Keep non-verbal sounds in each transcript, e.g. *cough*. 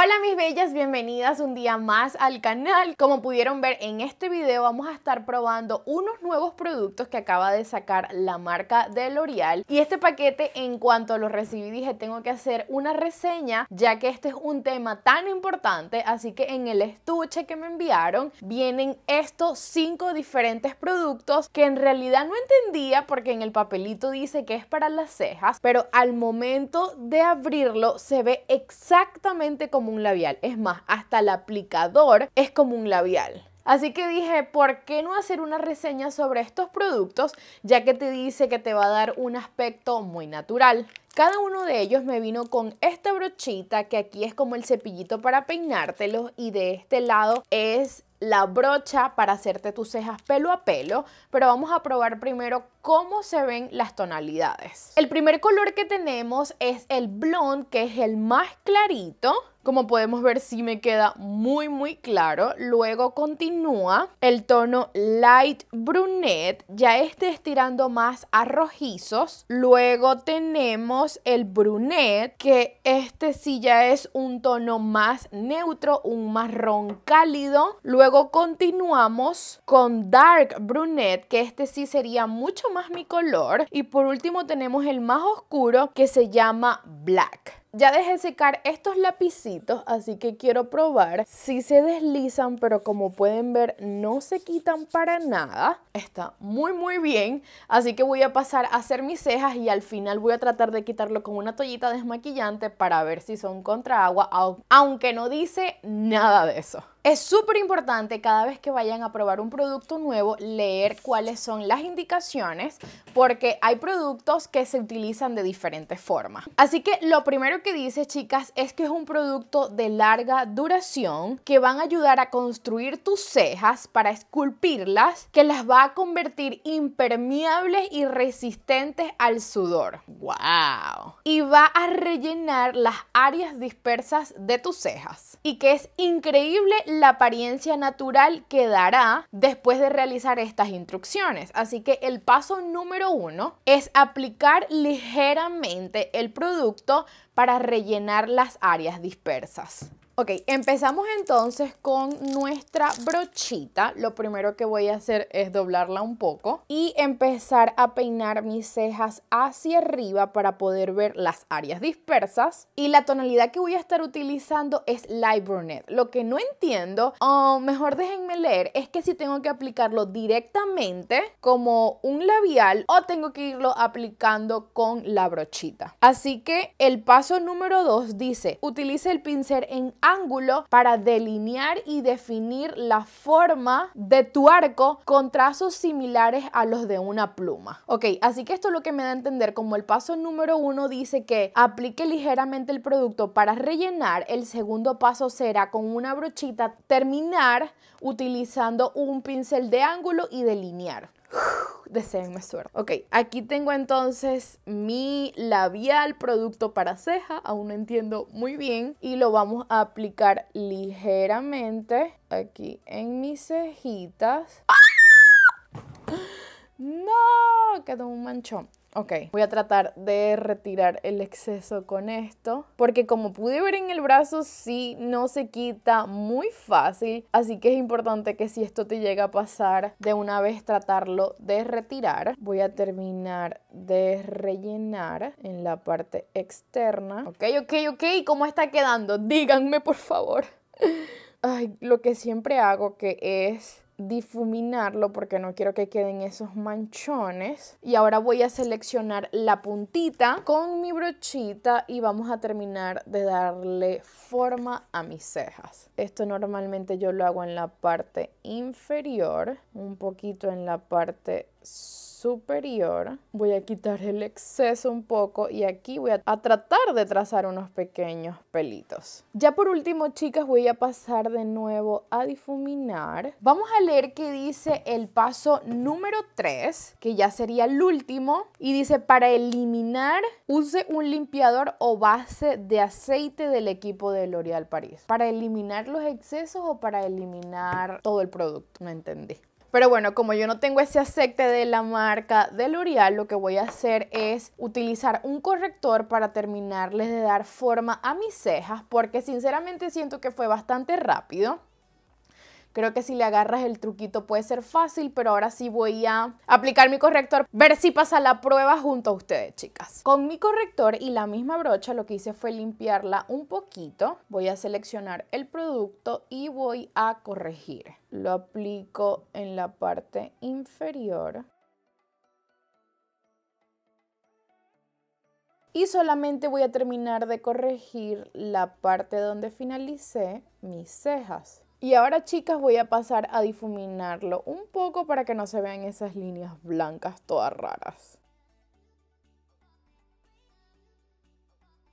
Hola mis bellas, bienvenidas un día más al canal. Como pudieron ver en este video vamos a estar probando unos nuevos productos que acaba de sacar la marca de L'Oreal y este paquete en cuanto lo recibí dije tengo que hacer una reseña ya que este es un tema tan importante así que en el estuche que me enviaron vienen estos cinco diferentes productos que en realidad no entendía porque en el papelito dice que es para las cejas pero al momento de abrirlo se ve exactamente como un labial. Es más, hasta el aplicador es como un labial. Así que dije, ¿por qué no hacer una reseña sobre estos productos? Ya que te dice que te va a dar un aspecto muy natural. Cada uno de ellos me vino con esta brochita que aquí es como el cepillito para peinártelo y de este lado es la brocha para hacerte tus cejas pelo a pelo, pero vamos a probar primero cómo se ven las tonalidades. El primer color que tenemos es el blonde, que es el más clarito. Como podemos ver, sí me queda muy, muy claro. Luego continúa el tono light brunette, ya este estirando más a rojizos. Luego tenemos el brunette, que este sí ya es un tono más neutro, un marrón cálido. Luego continuamos con dark brunette, que este sí sería mucho más mi color. Y por último tenemos el más oscuro que se llama Black. Ya dejé secar estos lapicitos, así que quiero probar. si se deslizan, pero como pueden ver no se quitan para nada. Está muy muy bien, así que voy a pasar a hacer mis cejas y al final voy a tratar de quitarlo con una toallita desmaquillante para ver si son contra agua, aunque no dice nada de eso. Es súper importante cada vez que vayan a probar un producto nuevo leer cuáles son las indicaciones porque hay productos que se utilizan de diferentes formas. Así que lo primero que dice chicas es que es un producto de larga duración que van a ayudar a construir tus cejas para esculpirlas que las va a convertir impermeables y resistentes al sudor. ¡Wow! Y va a rellenar las áreas dispersas de tus cejas y que es increíble la apariencia natural quedará después de realizar estas instrucciones. Así que el paso número uno es aplicar ligeramente el producto para rellenar las áreas dispersas. Ok, empezamos entonces con nuestra brochita. Lo primero que voy a hacer es doblarla un poco y empezar a peinar mis cejas hacia arriba para poder ver las áreas dispersas. Y la tonalidad que voy a estar utilizando es Light Brunette. Lo que no entiendo, o oh, mejor déjenme leer, es que si tengo que aplicarlo directamente como un labial o tengo que irlo aplicando con la brochita. Así que el paso número 2 dice, utilice el pincel en ángulo para delinear y definir la forma de tu arco con trazos similares a los de una pluma. Ok, así que esto es lo que me da a entender como el paso número uno dice que aplique ligeramente el producto para rellenar, el segundo paso será con una brochita terminar utilizando un pincel de ángulo y delinear deseenme suerte. Ok, aquí tengo entonces mi labial producto para ceja, aún no entiendo muy bien, y lo vamos a aplicar ligeramente aquí en mis cejitas. ¡Ah! No, quedó un manchón. Ok, voy a tratar de retirar el exceso con esto, porque como pude ver en el brazo, sí, no se quita muy fácil, así que es importante que si esto te llega a pasar, de una vez tratarlo de retirar. Voy a terminar de rellenar en la parte externa. Ok, ok, ok, ¿cómo está quedando? Díganme por favor. *laughs* Ay, lo que siempre hago que es difuminarlo porque no quiero que queden esos manchones. Y ahora voy a seleccionar la puntita con mi brochita y vamos a terminar de darle forma a mis cejas. Esto normalmente yo lo hago en la parte inferior, un poquito en la parte superior superior. Voy a quitar el exceso un poco y aquí voy a, tratar de trazar unos pequeños pelitos. Ya por último, chicas, voy a pasar de nuevo a difuminar. Vamos a leer qué dice el paso número 3, que ya sería el último, y dice para eliminar use un limpiador o base de aceite del equipo de L'Oréal París. Para eliminar los excesos o para eliminar todo el producto, no entendí. Pero bueno, como yo no tengo ese aceite de la marca de L'Oreal, lo que voy a hacer es utilizar un corrector para terminarles de dar forma a mis cejas, porque sinceramente siento que fue bastante rápido. Creo que si le agarras el truquito puede ser fácil, pero ahora sí voy a aplicar mi corrector, ver si pasa la prueba junto a ustedes, chicas. Con mi corrector y la misma brocha lo que hice fue limpiarla un poquito. Voy a seleccionar el producto y voy a corregir. Lo aplico en la parte inferior. Y solamente voy a terminar de corregir la parte donde finalicé mis cejas. Y ahora chicas voy a pasar a difuminarlo un poco para que no se vean esas líneas blancas todas raras.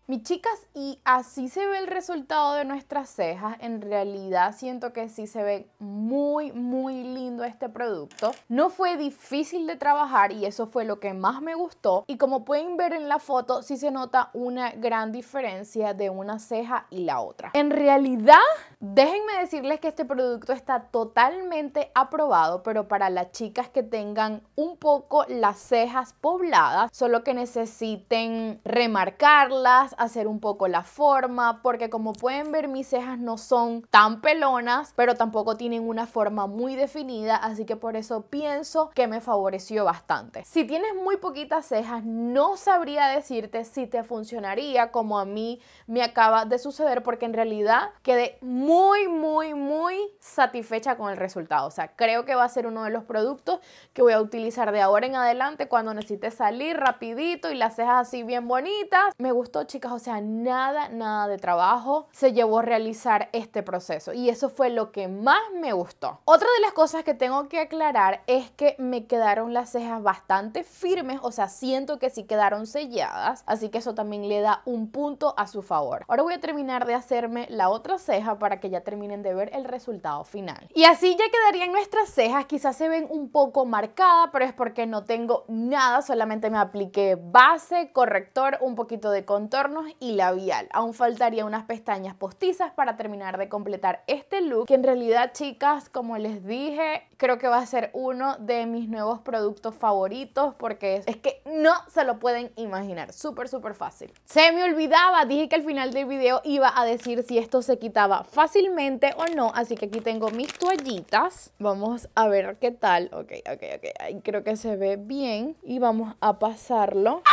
Mis chicas, y así se ve el resultado de nuestras cejas. En realidad siento que sí se ve muy, muy lindo este producto. No fue difícil de trabajar y eso fue lo que más me gustó. Y como pueden ver en la foto, sí se nota una gran diferencia de una ceja y la otra. En realidad, déjenme decirles que este producto está totalmente aprobado, pero para las chicas que tengan un poco las cejas pobladas, solo que necesiten remarcarlas, hacer un poco la forma, porque como pueden ver mis cejas no son tan pelonas, pero tampoco tienen una forma muy definida, así que por eso pienso que me favoreció bastante. Si tienes muy poquitas cejas, no sabría decirte si te funcionaría como a mí me acaba de suceder, porque en realidad quedé muy, muy, muy satisfecha con el resultado. O sea, creo que va a ser uno de los productos que voy a utilizar de ahora en adelante cuando necesite salir rapidito y las cejas así bien bonitas. Me gustó, chicas o sea, nada, nada de trabajo se llevó a realizar este proceso y eso fue lo que más me gustó. Otra de las cosas que tengo que aclarar es que me quedaron las cejas bastante firmes, o sea, siento que sí quedaron selladas, así que eso también le da un punto a su favor. Ahora voy a terminar de hacerme la otra ceja para que ya terminen de ver el resultado final. Y así ya quedarían nuestras cejas, quizás se ven un poco marcadas, pero es porque no tengo nada, solamente me apliqué base, corrector, un poquito de contorno y labial. Aún faltaría unas pestañas postizas para terminar de completar este look, que en realidad chicas, como les dije, creo que va a ser uno de mis nuevos productos favoritos porque es que no se lo pueden imaginar, súper súper fácil. Se me olvidaba, dije que al final del video iba a decir si esto se quitaba fácilmente o no, así que aquí tengo mis toallitas. Vamos a ver qué tal. Ok, ok, ok, creo que se ve bien y vamos a pasarlo. ¡Ah!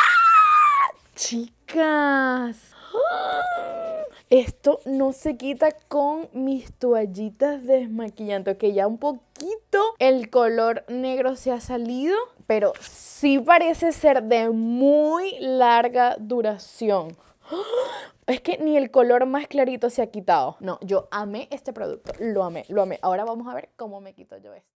Chicas, ¡Ah! esto no se quita con mis toallitas desmaquillantes, que ya un poquito el color negro se ha salido, pero sí parece ser de muy larga duración. ¡Ah! Es que ni el color más clarito se ha quitado. No, yo amé este producto, lo amé, lo amé. Ahora vamos a ver cómo me quito yo esto.